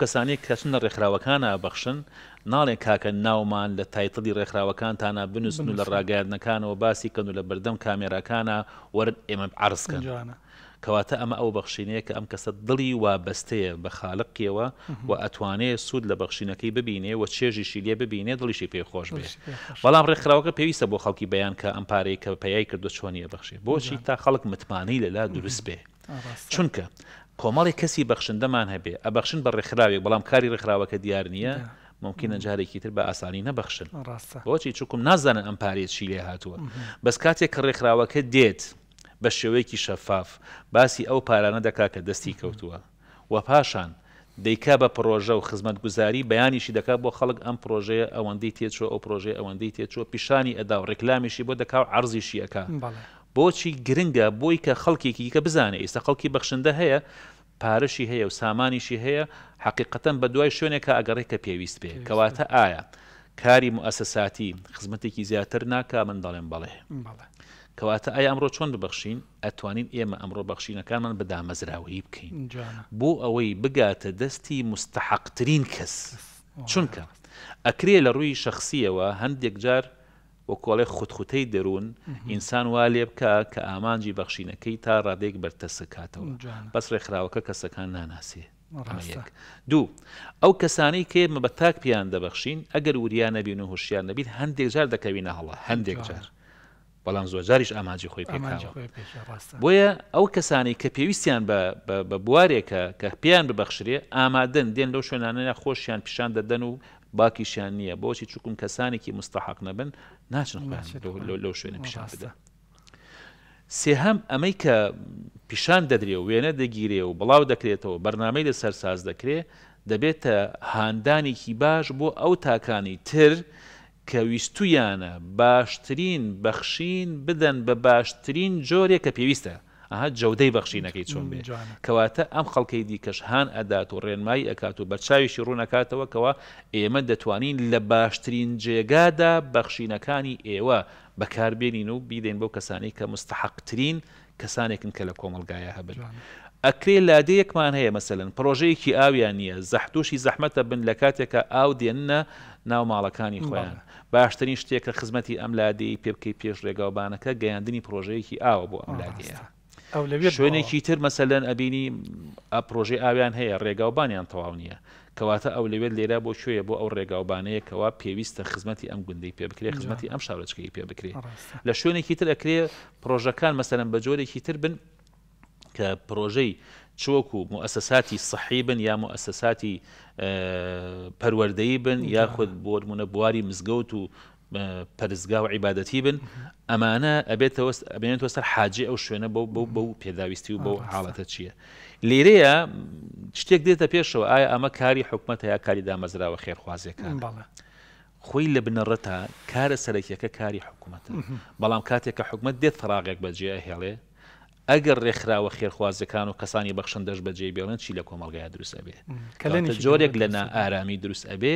کەسانی کەچنە ڕێکخراوەکانە بەخشن ناڵێن کاکە ناومان لە تایتڵی ڕێکخراوەکانتانە بنووسن و لە ڕاگەاندنەکانەوە باسی کەن و لە بەردەم کامێراکانە وەرد ئێمە عرسکەجانە. کەواتە ئەمە ئەو بەخشینەیە کە ئەم کەسە دڵی وابەستەیە بە خاڵقیەوە و ئەتوانێت سوود لە بەخشینەکەی ببینێ و چێژیشی لێ ببینێ دڵیشی پێ خۆش بێ بەڵام ڕێکخراوەکە پێویستە بۆ خەڵکی بەیان کە ئەم پارەی کە پەیای کردو چۆنیە بەخشی بۆچی تا خەڵک متمانی لەلا دروست بێ چونکە کۆمەڵی کەسی بەخشندەمان هەبێ ئەبەخشن بە ڕێکخراوێک بەڵام کاری ڕێکخراوەکە دیار نییە ممکنە جارێکی تر بە ئاسانی نەبەخشن بۆچی چکم نازانن ئەم پارێت چی لێ هاتووە بەس کاتێک کە ڕێکخراوەکە دێت بە شێوەیەکی شەفاف باسی ئەو پارانە دەکا کە دەستی کەوتووە و پاشان دەیکا بە پرۆژە و خزمەت گوزاری بەیانیشی دەکا بۆ خەڵک ئەم پرۆژەیە ئەوەندەی تێچوە ئەو پرۆژێ ئەوەندەی تێچوە پیشانی ئەدا و ڕێکلامیشی بۆ دەکا و عرضیشیەکە بۆچی گرنگە بۆی کە خەڵکێکی کە بزانێت ئێستا خەڵکی بەخشندە هەیە پارەشی هەیە و سامانیشی هەیە حقیقەتەن بە دوای شوێنێکە ئەگەڕێککە پێویست بێ کەواتە ئایا کاری موەسەساتی خزمەتێکی زیاتر ناک من دەڵێن بەڵێ کەواتە ئایا ئەمڕۆ چۆن ببخشین ئەتوانین ئێمە ئەمڕۆ بەخشینەکانمان بەدامەزراوەی بکەین بۆ ئەوەی بگاتە دەستی مستحقترین کەس چونکە ئەکرێ لە ڕووی شخصیەوە هەندێک جار وە کۆڵی خوتخوتەی دەروون ئینسان وا لێ بکە کە ئامانجی بەخشینەکەی تا ڕادێک بەرتەسەکاتەوە بەس ڕێکخراوەکە کەسەکان ناناسێ. دوو ئەو کەسانی کێمە بە تاک پیان دەبەخشین ئەگەر وریان نەبین و هوشیان نەبین هەندێک جار دەکەوینە هەڵە هەندێک جار. بەڵام زۆرجاریش ئاماجی خۆی بۆیە ئەو کەسانی کە پێویستیان بە بوارێکە کە پێیان ببەخشرێ ئامادەن دێن لەو شوێنانە خۆشیان پیشان دەدەن و باکیشیان نییە بۆچی چکم کەسانێکی مستحق نەبن ناچن لەو شوێنە پیشان بدە. سێهام ئەمەی کە پیشان دەدرێ و وێنە دەگیرێ و بڵاو دەکرێتەوە بەرنمەی لە سەرساز دەکرێ دەبێتە هاندانێکی باش بۆ ئەو تاکانی تر کە ویستویانە باشترین بەخشین بدەن بە باشترین جۆرێک کە پێویستە ئەها جەودەی بەخشینەکەی چۆن بێ کەواتە ئەم خەڵکەی دیکەش هاان ئەدات و ڕێنمایی ئەکات و بەرچاویشی ڕوونەکاتەوە کەوە ئێمە دەتوانین لە باشترین جێگادا بەخشینەکانی ئێوە بەکاربێنین و بیدەین بۆ کەسانی کە مستحقترین کەسانێکن کە لە کۆمەلگایە هەبن. ئەکرێ لادەیەکمان هەیە مەسەن پرۆژەیەکی ئاویان نییە زەحتوشی زەحمەتە بن لە کاتێکە ئاو دێنە ناو ماڵەکانی خۆیان باشترین شتێکە خزمەتی ئەم لادەی پێ بکەی پێش ڕێگاوبانەکە گەیاندنی پرۆژەیەکی ئاوە بۆ ئەم لادەیە. شوێنێکی تر مەسەلەن ئەبینی ئەپۆژی ئاویان هەیە ڕێگاوبانیان تەواو نییە کەواتە ئەو لەوێت لێرا بۆ شوێە بۆ ئەو ڕێگاوبانەیە کەوا پێویستە خزمەتی ئەم گوندەی پێ بکرێت خزمەتی ئەم شارچکەی پێ بکرێت لە شوێنێکی تر ئەکرێ پرۆژەکان مەسەرم بە جۆرێکی تر بن کە پرۆژەی چۆک و مؤسساتی صحی بن یا مؤسساتی پەروەردەی بن یاخود بۆرمونە بواری مزگەوت و پەرزگا و عیباەتی بن ئەمانە ئەبێتەوە ئەبێنێتەوە سەر حاجی ئەو شوێنە بەو بەو بەو پێداویستی و بەو حاڵەتە چییە لێرەیە شتێک دێتە پێشەوە ئایا ئەمە کاری حکومەت یا کاری دامەزراوە خێرخوازیەکان باڵە خۆی لە بنەڕەتە کارە سەرەکیەکە کاری حکوومەتە بەڵام کاتێککە حکومت دێت فراغێک بەجێ هێڵێ ئەگەر ڕێکخراوە خێرخوازەکان و کەسانی بەخشن دەش بەجێ بێڵن چی لە کۆمەلگای دروست ئەبێ جۆرێک لە ئارامی دروست ئەبێ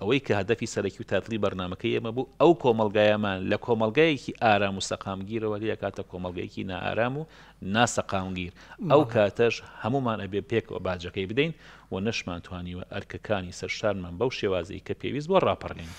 ئەوەی کە هەدەفی سەرەکی و تاتلی بەرنمەکەی ئێمە بوو ئەو کۆمەلگایەمان لە کۆمەلگایەکی ئارام و سەقامگیرەوە لە کاتە کۆمەلگایەکی نائرام و ناسەقامگیر ئەو کاتەش هەمومان ئەبێ پێکەوە باجەکەی بدەین و نەشمان توانیوە ئەرکەکانی سەرشارمان بەو شێوازەی کە پێویست بۆ ڕاپەڕین.